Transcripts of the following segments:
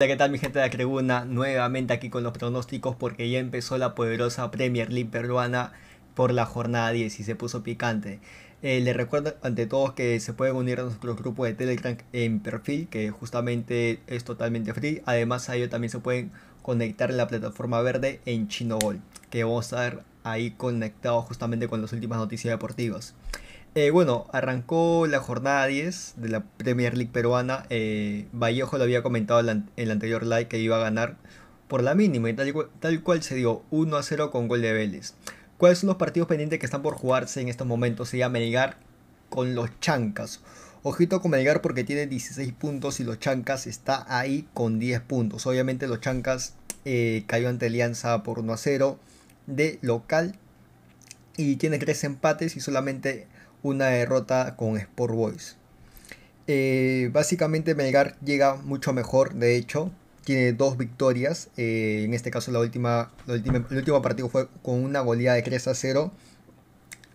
Hola, ¿qué tal mi gente de la Nuevamente aquí con los pronósticos porque ya empezó la poderosa Premier League peruana por la jornada 10 y se puso picante. Eh, les recuerdo ante todos que se pueden unir a nuestro grupo de Telegram en perfil, que justamente es totalmente free. Además a ellos también se pueden conectar en la plataforma verde en Chino que vamos a estar ahí conectado justamente con las últimas noticias deportivas. Eh, bueno, arrancó la jornada 10 de la Premier League peruana. Eh, Vallejo lo había comentado en el anterior live que iba a ganar por la mínima y tal, cual se dio 1 a 0 con gol de Vélez. ¿Cuáles son los partidos pendientes que están por jugarse en estos momentos? Sería Melgar con los Chancas. Ojito con Melgar porque tiene 16 puntos y los Chancas está ahí con 10 puntos. Obviamente los Chancas eh, cayó ante Alianza por 1 a 0 de local y tiene tres empates y solamente una derrota con Sport Boys. Eh, básicamente Melgar llega mucho mejor, de hecho, tiene dos victorias, eh, en este caso la última, el último partido fue con una goleada de 3 a 0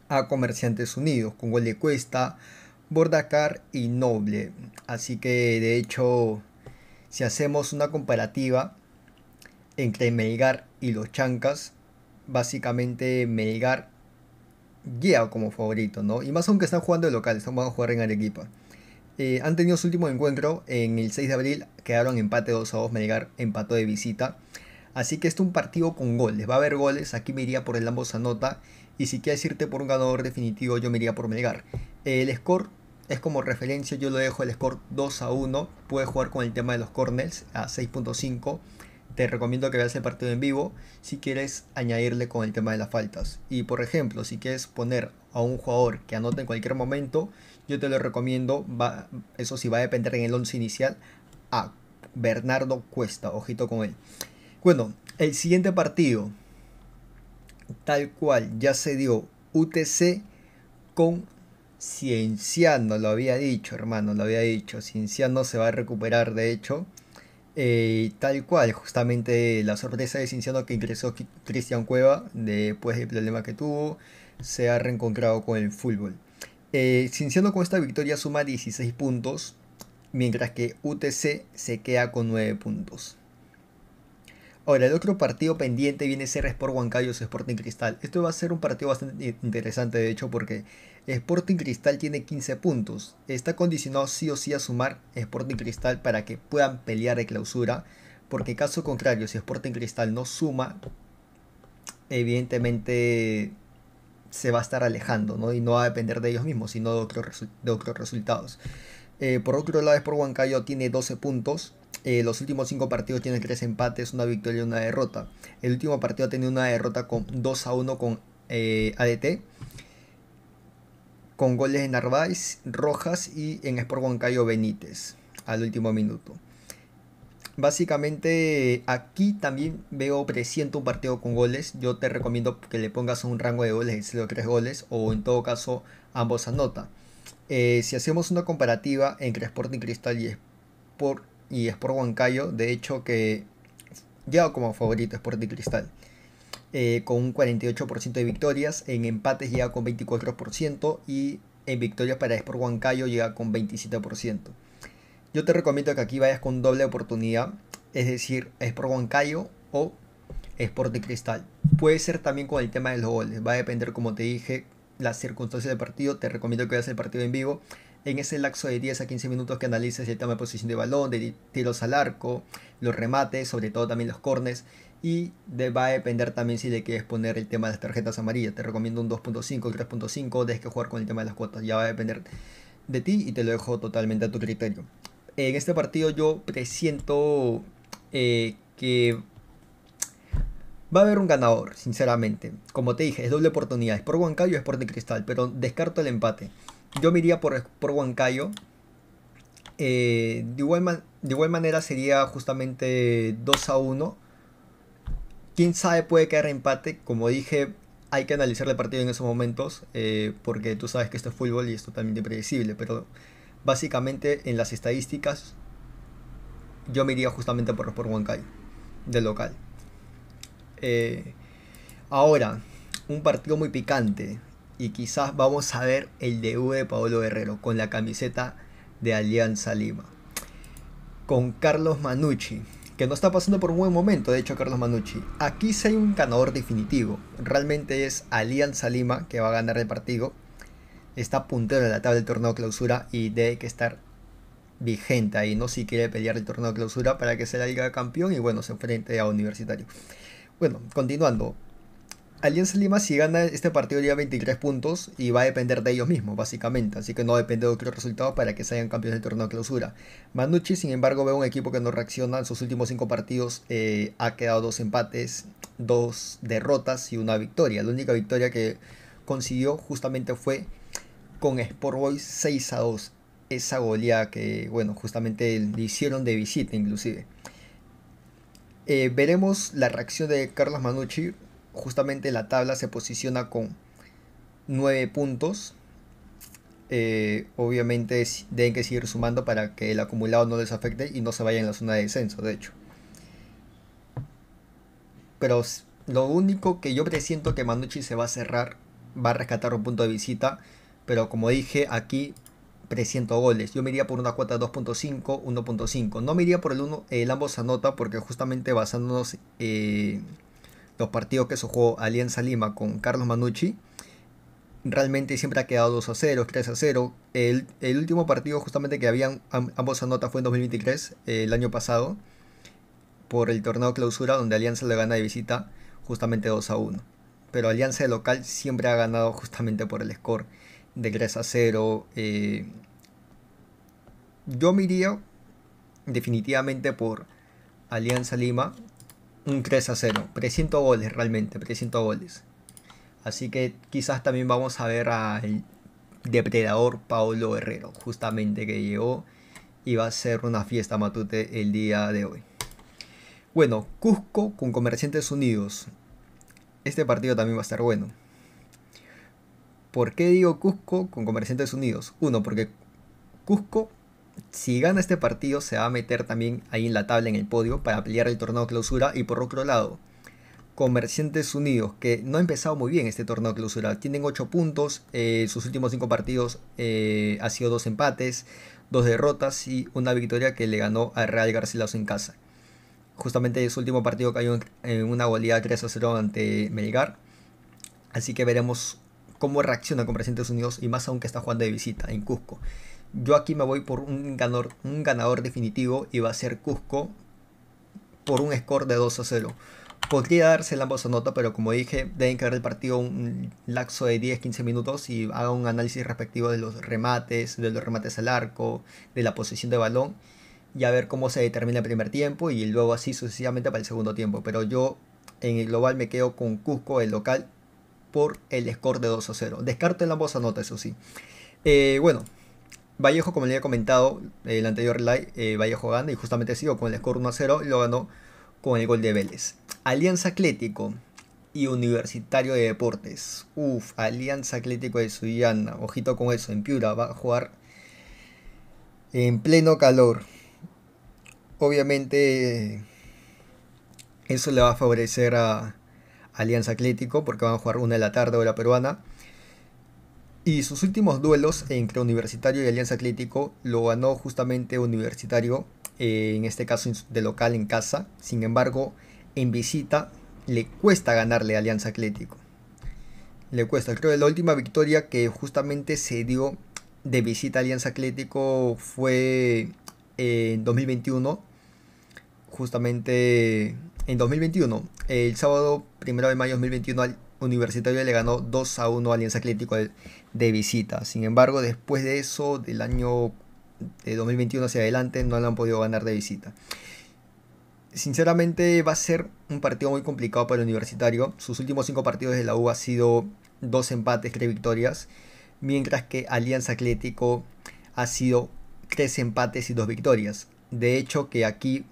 a Comerciantes Unidos, con gol de Cuesta, Bordacar y Noble. Así que de hecho, si hacemos una comparativa entre Melgar y los Chancas, básicamente Melgar guía como favorito, ¿no? Y más aunque están jugando de local, están, van a jugar en Arequipa. Eh, han tenido su último encuentro en el 6 de abril, quedaron empate 2 a 2, Melgar empató de visita. Así que este es un partido con goles, va a haber goles, aquí me iría por el ambos Y si quieres irte por un ganador definitivo, yo me iría por Melgar. El score es como referencia, yo lo dejo el score 2 a 1. Puede jugar con el tema de los corners a 6.5 te recomiendo que veas el partido en vivo si quieres añadirle con el tema de las faltas. Y por ejemplo, si quieres poner a un jugador que anote en cualquier momento, yo te lo recomiendo, eso sí va a depender en el 11 inicial, a Bernardo Cuesta, ojito con él. Bueno, el siguiente partido, tal cual, ya se dio UTC con Cienciano, lo había dicho hermano, lo había dicho, Cienciano se va a recuperar de hecho eh, tal cual, justamente la sorpresa de Cinciano que ingresó Cristian Cueva después del problema que tuvo, se ha reencontrado con el fútbol. Eh, Cinciano con esta victoria suma 16 puntos, mientras que UTC se queda con 9 puntos. Ahora, el otro partido pendiente viene a ser Sport Huancayo Sporting Cristal. Esto va a ser un partido bastante interesante, de hecho, porque Sporting Cristal tiene 15 puntos. Está condicionado sí o sí a sumar Sporting Cristal para que puedan pelear de clausura. Porque caso contrario, si Sporting Cristal no suma, evidentemente se va a estar alejando, ¿no? Y no va a depender de ellos mismos, sino de, otros resultados. Eh, por otro lado, Sport Huancayo tiene 12 puntos eh, los últimos cinco partidos tienen tres empates, una victoria y una derrota. El último partido ha tenido una derrota con 2 a 1 con eh, ADT. Con goles en Narváez, Rojas y en Sport Huancayo Benítez al último minuto. Básicamente aquí también veo, presiento un partido con goles. Yo te recomiendo que le pongas un rango de goles de 0 3 goles o en todo caso ambos anota. Eh, si hacemos una comparativa entre Sporting Cristal y Sport y Sport Huancayo, de hecho que llega como favorito de Cristal. Eh, con un 48% de victorias, en empates llega con 24% y en victorias para Sport Huancayo llega con 27%. Yo te recomiendo que aquí vayas con doble oportunidad, es decir, Sport Huancayo o Sport de Cristal. Puede ser también con el tema de los goles, va a depender, como te dije, las circunstancias del partido. Te recomiendo que veas el partido en vivo en ese laxo de 10 a 15 minutos que analices el tema de posición de balón, de tiros al arco, los remates, sobre todo también los cornes. Y va a depender también si le quieres poner el tema de las tarjetas amarillas. Te recomiendo un 2.5, 3.5, dejes que jugar con el tema de las cuotas. Ya va a depender de ti y te lo dejo totalmente a tu criterio. En este partido yo presiento eh, que va a haber un ganador, sinceramente. Como te dije, es doble oportunidad. Es por Huancayo, es por De Cristal, pero descarto el empate. Yo me por, por Huancayo. Eh, de, igual de igual manera sería justamente 2 a 1. Quién sabe puede caer empate. Como dije, hay que analizar el partido en esos momentos. Eh, porque tú sabes que esto es fútbol y es totalmente predecible. Pero básicamente en las estadísticas yo me iría justamente por, por Huancayo, del local. Eh, ahora, un partido muy picante y quizás vamos a ver el debut de Paolo Guerrero con la camiseta de Alianza Lima. Con Carlos Manucci, que no está pasando por un buen momento, de hecho Carlos Manucci. Aquí sí hay un ganador definitivo. Realmente es Alianza Lima que va a ganar el partido. Está puntero en la tabla del torneo clausura y debe que estar vigente ahí, ¿no? Si quiere pelear el torneo clausura para que sea la liga campeón y bueno, se enfrente a Universitario. Bueno, continuando. Alianza Lima si gana este partido lleva 23 puntos y va a depender de ellos mismos, básicamente. Así que no depende de otros resultados para que se campeones del torneo de clausura. Manucci, sin embargo, ve un equipo que no reacciona en sus últimos 5 partidos. Eh, ha quedado dos empates, dos derrotas y una victoria. La única victoria que consiguió justamente fue con Sport Boys 6 a 2. Esa goleada que, bueno, justamente le hicieron de visita inclusive. Eh, veremos la reacción de Carlos Manucci justamente la tabla se posiciona con 9 puntos. Eh, obviamente deben que seguir sumando para que el acumulado no les afecte y no se vaya en la zona de descenso, de hecho. Pero lo único que yo presiento que Manucci se va a cerrar, va a rescatar un punto de visita, pero como dije aquí presiento goles. Yo me iría por una cuota 2.5, 1.5. No me iría por el, 1 el ambos anota porque justamente basándonos... Eh, los partidos que se jugó Alianza Lima con Carlos Manucci, realmente siempre ha quedado 2 a 0, 3 a 0. El, último partido justamente que habían ambos anotas fue en 2023, eh, el año pasado, por el torneo clausura donde Alianza le gana de visita justamente 2 a 1. Pero Alianza de local siempre ha ganado justamente por el score de 3 a 0. Eh, yo me iría definitivamente por Alianza Lima, un 3 a 0. 300 goles realmente, 300 goles. Así que quizás también vamos a ver al depredador Paulo Herrero, justamente que llegó y va a ser una fiesta matute el día de hoy. Bueno, Cusco con Comerciantes Unidos. Este partido también va a estar bueno. ¿Por qué digo Cusco con Comerciantes Unidos? Uno, porque Cusco si gana este partido se va a meter también ahí en la tabla, en el podio, para pelear el torneo de clausura. Y por otro lado, Comerciantes Unidos, que no ha empezado muy bien este torneo clausura. Tienen 8 puntos, eh, sus últimos 5 partidos eh, ha sido dos empates, dos derrotas y una victoria que le ganó al Real Garcilaso en casa. Justamente su último partido cayó en una goleada 3 0 ante Melgar. Así que veremos cómo reacciona Comerciantes Unidos y más aún que está jugando de visita en Cusco. Yo aquí me voy por un ganador, un ganador definitivo y va a ser Cusco por un score de 2 a 0. Podría darse la voz nota, pero como dije, deben quedar el partido un laxo de 10-15 minutos y haga un análisis respectivo de los remates, de los remates al arco, de la posición de balón y a ver cómo se determina el primer tiempo y luego así sucesivamente para el segundo tiempo. Pero yo en el global me quedo con Cusco, el local, por el score de 2 a 0. Descarto la voz nota, eso sí. Eh, bueno, Vallejo, como le había comentado eh, el anterior live, eh, Vallejo gana y justamente sigo con el score 1 0 y lo ganó con el gol de Vélez. Alianza Atlético y Universitario de Deportes. Uf, Alianza Atlético de Suyana. Ojito con eso, en Piura va a jugar en pleno calor. Obviamente eso le va a favorecer a Alianza Atlético porque van a jugar una de la tarde hora peruana. Y sus últimos duelos entre Universitario y Alianza Atlético lo ganó justamente Universitario, eh, en este caso de local en casa. Sin embargo, en visita le cuesta ganarle a Alianza Atlético. Le cuesta. Creo que la última victoria que justamente se dio de visita a Alianza Atlético fue eh, en 2021. Justamente en 2021. El sábado 1 de mayo de 2021 Universitario le ganó 2 a 1 a Alianza Atlético de visita. Sin embargo, después de eso, del año de 2021 hacia adelante, no lo han podido ganar de visita. Sinceramente, va a ser un partido muy complicado para el Universitario. Sus últimos 5 partidos de la U ha sido dos empates, tres victorias. Mientras que Alianza Atlético ha sido tres empates y dos victorias. De hecho, que aquí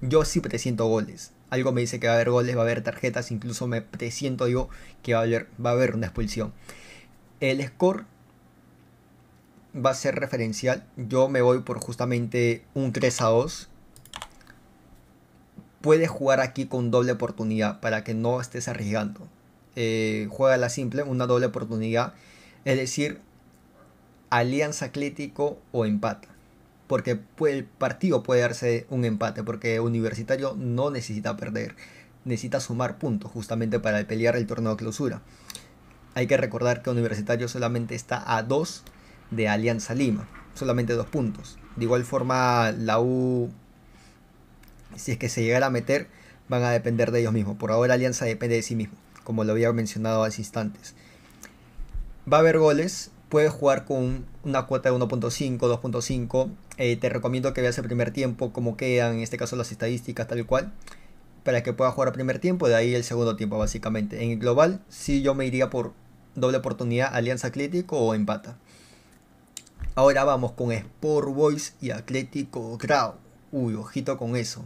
yo sí presiento goles algo me dice que va a haber goles, va a haber tarjetas, incluso me presiento yo que va a haber, va a haber una expulsión. El score va a ser referencial. Yo me voy por justamente un 3 a 2. Puedes jugar aquí con doble oportunidad para que no estés arriesgando. Eh, juega la simple, una doble oportunidad. Es decir, alianza atlético o empata porque el partido puede darse un empate, porque Universitario no necesita perder, necesita sumar puntos justamente para pelear el torneo de clausura. Hay que recordar que Universitario solamente está a 2 de Alianza Lima, solamente 2 puntos. De igual forma, la U, si es que se llegara a meter, van a depender de ellos mismos. Por ahora Alianza depende de sí mismo, como lo había mencionado hace instantes. Va a haber goles, puede jugar con una cuota de 1.5, 2.5 eh, te recomiendo que veas el primer tiempo, Como quedan, en este caso las estadísticas, tal cual, para que puedas jugar el primer tiempo, de ahí el segundo tiempo, básicamente. En el global, si yo me iría por doble oportunidad, Alianza Atlético o empata. Ahora vamos con Sport Boys y Atlético Grau. Uy, ojito con eso.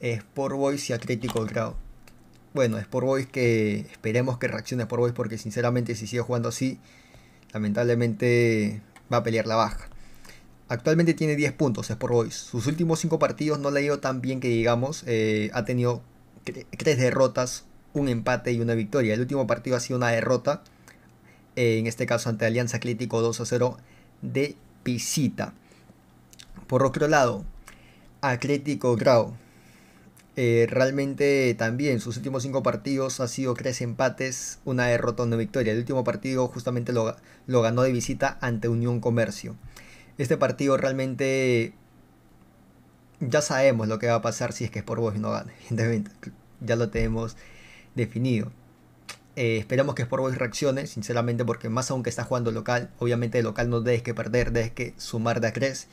Sport Boys y Atlético Grau. Bueno, Sport Boys que esperemos que reaccione Sport Boys porque sinceramente si sigue jugando así, lamentablemente va a pelear la baja. Actualmente tiene 10 puntos es por hoy Sus últimos 5 partidos no le ha ido tan bien que digamos. Eh, ha tenido 3 derrotas, un empate y una victoria. El último partido ha sido una derrota. Eh, en este caso ante Alianza Atlético 2 a 0 de visita. Por otro lado, Atlético Grau. Eh, realmente también sus últimos 5 partidos ha sido 3 empates, una derrota, una victoria. El último partido justamente lo ganó de visita ante Unión Comercio este partido realmente ya sabemos lo que va a pasar si es que Sport Boys no gana. Ya lo tenemos definido. Eh, esperemos esperamos que Sport Boys reaccione, sinceramente, porque más aún que está jugando local, obviamente el local no debes que perder, debes que sumar de Acres.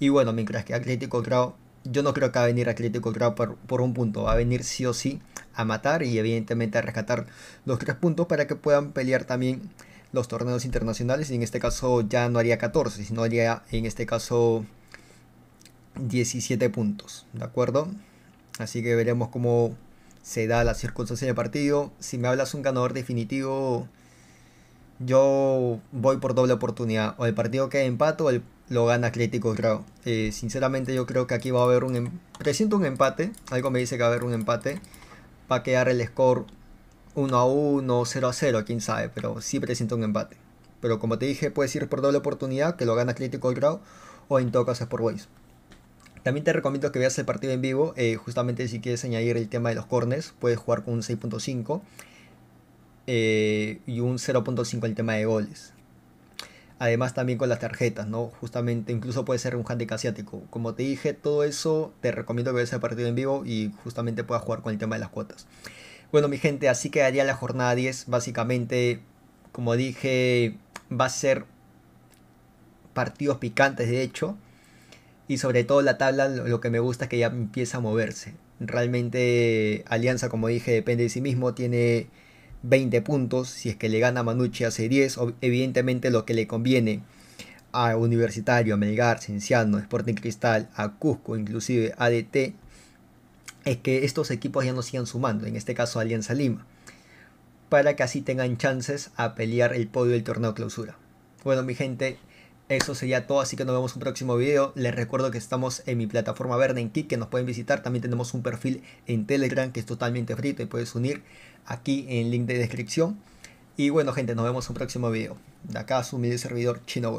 Y bueno, mientras que Atlético Grau, yo no creo que va a venir Atlético Grau por, por un punto, va a venir sí o sí a matar y evidentemente a rescatar los tres puntos para que puedan pelear también los torneos internacionales y en este caso ya no haría 14, sino haría en este caso 17 puntos, ¿de acuerdo? Así que veremos cómo se da la circunstancia del partido. Si me hablas un ganador definitivo, yo voy por doble oportunidad. O el partido queda empate. o lo gana Atlético creo. Eh, sinceramente yo creo que aquí va a haber un... Em, presiento un empate. Algo me dice que va a haber un empate. para quedar el score 1 a 1, 0 a 0, quién sabe, pero sí presenta un empate. Pero como te dije, puedes ir por doble oportunidad, que lo gana del Grau, o en todo caso es por Waze. También te recomiendo que veas el partido en vivo, eh, justamente si quieres añadir el tema de los cornes, puedes jugar con un 6.5 eh, y un 0.5 el tema de goles. Además también con las tarjetas, ¿no? Justamente, incluso puede ser un handicap asiático. Como te dije, todo eso te recomiendo que veas el partido en vivo y justamente puedas jugar con el tema de las cuotas. Bueno, mi gente, así quedaría la jornada 10. Básicamente, como dije, va a ser partidos picantes, de hecho. Y sobre todo la tabla, lo que me gusta es que ya empieza a moverse. Realmente Alianza, como dije, depende de sí mismo. Tiene 20 puntos. Si es que le gana Manucci hace 10. Evidentemente lo que le conviene a Universitario, a Melgar, Cienciano, Sporting Cristal, a Cusco, inclusive a DT es que estos equipos ya no sigan sumando, en este caso Alianza Lima, para que así tengan chances a pelear el podio del torneo clausura. Bueno, mi gente, eso sería todo, así que nos vemos en un próximo video. Les recuerdo que estamos en mi plataforma verde en que nos pueden visitar. También tenemos un perfil en Telegram que es totalmente frito y puedes unir aquí en el link de descripción. Y bueno, gente, nos vemos en un próximo video. De acá su humilde servidor Chino